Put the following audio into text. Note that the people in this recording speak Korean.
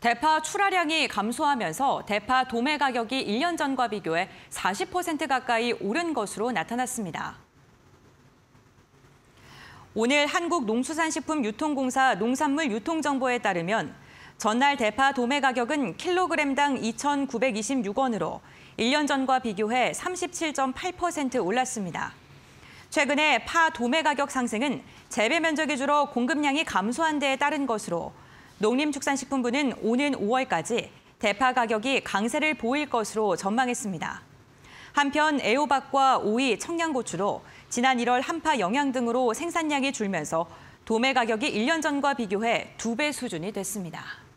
대파 출하량이 감소하면서 대파 도매 가격이 1년 전과 비교해 40% 가까이 오른 것으로 나타났습니다. 오늘 한국농수산식품유통공사 농산물 유통정보에 따르면 전날 대파 도매 가격은 킬로그램당 2,926원으로 1년 전과 비교해 37.8% 올랐습니다. 최근에 파 도매 가격 상승은 재배 면적이 줄어 공급량이 감소한 데에 따른 것으로 농림축산식품부는 오는 5월까지 대파 가격이 강세를 보일 것으로 전망했습니다. 한편 애호박과 오이, 청양고추로 지난 1월 한파 영향 등으로 생산량이 줄면서 도매 가격이 1년 전과 비교해 2배 수준이 됐습니다.